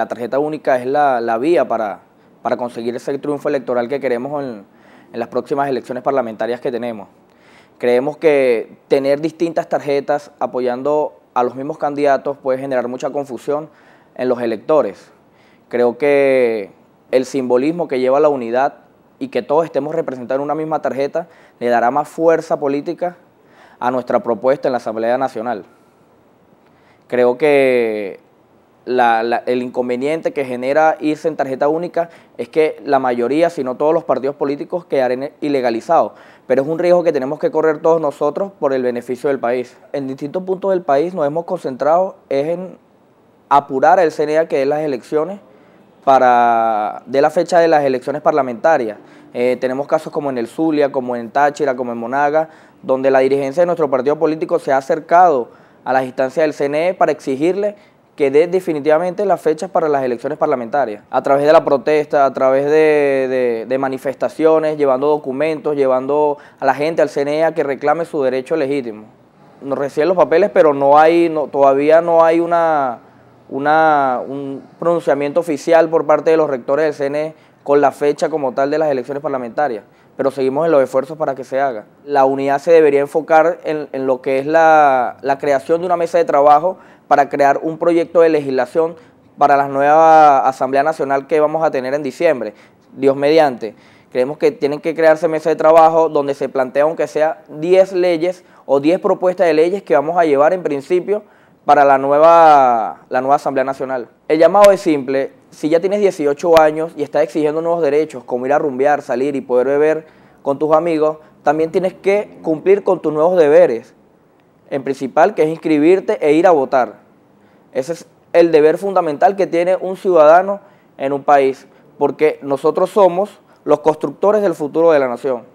la tarjeta única es la, vía para, para conseguir ese triunfo electoral que queremos en, en las próximas elecciones parlamentarias que tenemos. Creemos que tener distintas tarjetas apoyando a los mismos candidatos puede generar mucha confusión en los electores. Creo que el simbolismo que lleva la unidad y que todos estemos representados en una misma tarjeta le dará más fuerza política a nuestra propuesta en la Asamblea Nacional. Creo que el inconveniente que genera irse en tarjeta única es que la mayoría, si no todos los partidos políticos, quedarán ilegalizados. Pero es un riesgo que tenemos que correr todos nosotros por el beneficio del país. En distintos puntos del país nos hemos concentrado es en apurar el a que dé las elecciones para de la fecha de las elecciones parlamentarias. Eh, tenemos casos como en el Zulia, como en Táchira, como en Monaga, donde la dirigencia de nuestro partido político se ha acercado a las instancias del CNE para exigirle que dé definitivamente las fechas para las elecciones parlamentarias, a través de la protesta, a través de, manifestaciones, llevando documentos, llevando a la gente, al CNE, a que reclame su derecho legítimo. Nos reciben los papeles, pero no hay, todavía no hay una, un pronunciamiento oficial por parte de los rectores del CNE con la fecha como tal de las elecciones parlamentarias pero seguimos en los esfuerzos para que se haga. La unidad se debería enfocar en, lo que es la, creación de una mesa de trabajo para crear un proyecto de legislación para la nueva Asamblea Nacional que vamos a tener en diciembre, Dios mediante. Creemos que tienen que crearse mesas de trabajo donde se plantea, aunque sea 10 leyes o 10 propuestas de leyes que vamos a llevar en principio para la nueva, la nueva Asamblea Nacional. El llamado es simple, si ya tienes 18 años y estás exigiendo nuevos derechos, como ir a rumbear, salir y poder beber con tus amigos, también tienes que cumplir con tus nuevos deberes. En principal, que es inscribirte e ir a votar. Ese es el deber fundamental que tiene un ciudadano en un país, porque nosotros somos los constructores del futuro de la nación.